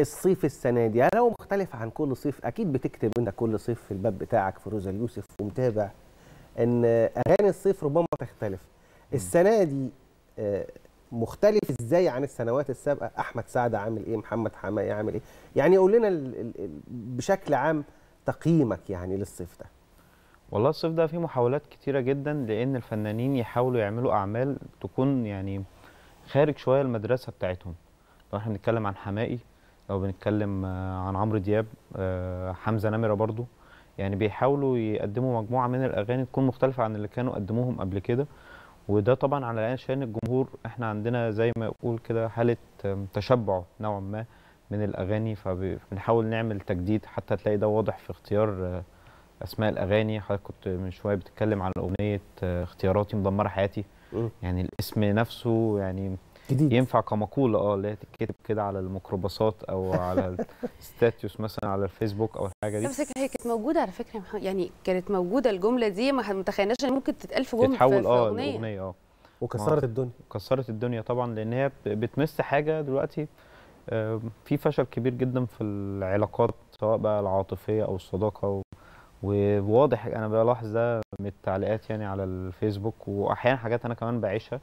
الصيف السنه دي هل يعني هو مختلف عن كل صيف اكيد بتكتب انت كل صيف في الباب بتاعك في روزا اليوسف ومتابع ان اغاني الصيف ربما تختلف السنه دي آه، مختلف ازاي عن السنوات السابقه احمد سعد عامل ايه محمد حماقي عامل ايه يعني قول لنا بشكل عام تقييمك يعني للصيف ده والله الصيف ده فيه محاولات كتيره جدا لان الفنانين يحاولوا يعملوا اعمال تكون يعني خارج شويه المدرسه بتاعتهم لو احنا بنتكلم عن حماقي لو بنتكلم آه، عن عمرو دياب آه، حمزه نمره برضو يعني بيحاولوا يقدموا مجموعه من الاغاني تكون مختلفه عن اللي كانوا قدموهم قبل كده وده طبعا على عشان الجمهور احنا عندنا زي ما يقول كده حاله تشبع نوعا ما من الاغاني فبنحاول نعمل تجديد حتى تلاقي ده واضح في اختيار آه، اسماء الاغاني حضرتك كنت من شويه بتتكلم على اغنيه اختياراتي مدمره حياتي يعني الاسم نفسه يعني جديد ينفع كمقوله اه اللي هي تتكتب كده على الميكروباصات او على الستاتيوس مثلا على الفيسبوك او الحاجه دي بس هي كانت موجوده على فكره محمد. يعني كانت موجوده الجمله دي ما متخيلناش ان ممكن تتقال في جمله تتحول اه الاغنيه اه وكسرت آه، الدنيا كسرت الدنيا طبعا لان هي بتمس حاجه دلوقتي آه، في فشل كبير جدا في العلاقات سواء بقى العاطفيه او الصداقه وواضح انا بلاحظ ده من التعليقات يعني على الفيسبوك واحيانا حاجات انا كمان بعيشها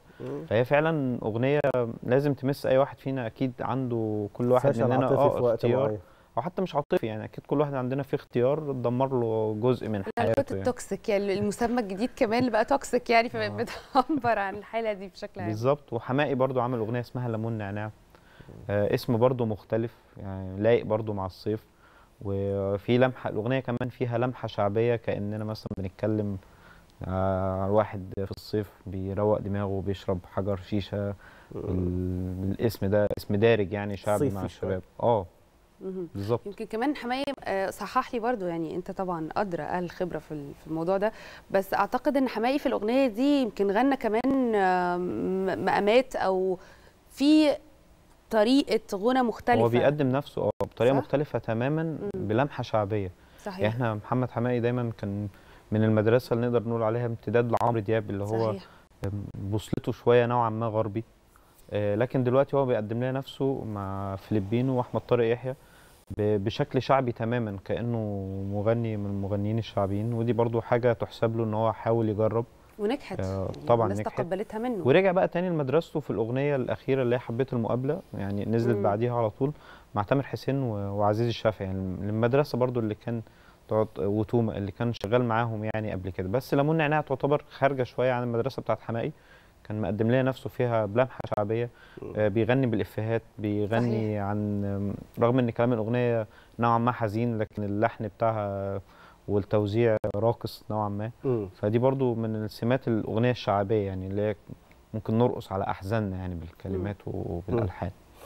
فهي فعلا اغنيه لازم تمس اي واحد فينا اكيد عنده كل واحد مننا اه اختيار او حتى مش عاطفي يعني اكيد كل واحد عندنا فيه اختيار دمر له جزء من حياته يعني. التوكسيك يعني المسمى الجديد كمان اللي بقى توكسيك يعني فبتعبر آه. عن الحاله دي بشكل عام بالظبط وحماقي برضو عمل اغنيه اسمها ليمون نعناع آه اسم برضو مختلف يعني لايق برضو مع الصيف وفي لمحه الاغنيه كمان فيها لمحه شعبيه كاننا مثلا بنتكلم آه، على واحد في الصيف بيروق دماغه بيشرب حجر شيشه الاسم ده اسم دارج يعني شعبي مع الشباب اه بالظبط يمكن كمان حماية آه، صحح لي برضو يعني انت طبعا ادرى اهل خبرة في الموضوع ده بس اعتقد ان حماقي في الاغنيه دي يمكن غنى كمان مقامات او في طريقه غنى مختلفه هو بيقدم نفسه اه بطريقه صح؟ مختلفه تماما بلمحه شعبيه صحيح يعني احنا محمد حماقي دايما كان من المدرسه اللي نقدر نقول عليها امتداد لعمرو دياب اللي هو صحيح. بوصلته شويه نوعا ما غربي آه، لكن دلوقتي هو بيقدم لنا نفسه مع فلبينو واحمد طارق يحيى بشكل شعبي تماما كانه مغني من المغنيين الشعبيين ودي برضو حاجه تحسب له ان هو حاول يجرب ونجحت آه يعني طبعا الناس نجحت. تقبلتها منه ورجع بقى تاني لمدرسته في الاغنيه الاخيره اللي هي حبيت المقابله يعني نزلت بعديها على طول مع تامر حسين وعزيز الشافعي يعني المدرسه برضو اللي كان وتوما اللي كان شغال معاهم يعني قبل كده بس لمون نعناع تعتبر خارجه شويه عن المدرسه بتاعت حمائي كان مقدم لنا نفسه فيها بلمحه شعبيه آه، بيغني بالافيهات بيغني صحيح. عن رغم ان كلام الاغنيه نوعا ما حزين لكن اللحن بتاعها والتوزيع راقص نوعا ما فدي برضو من سمات الاغنيه الشعبيه يعني اللي ممكن نرقص على احزاننا يعني بالكلمات وبالالحان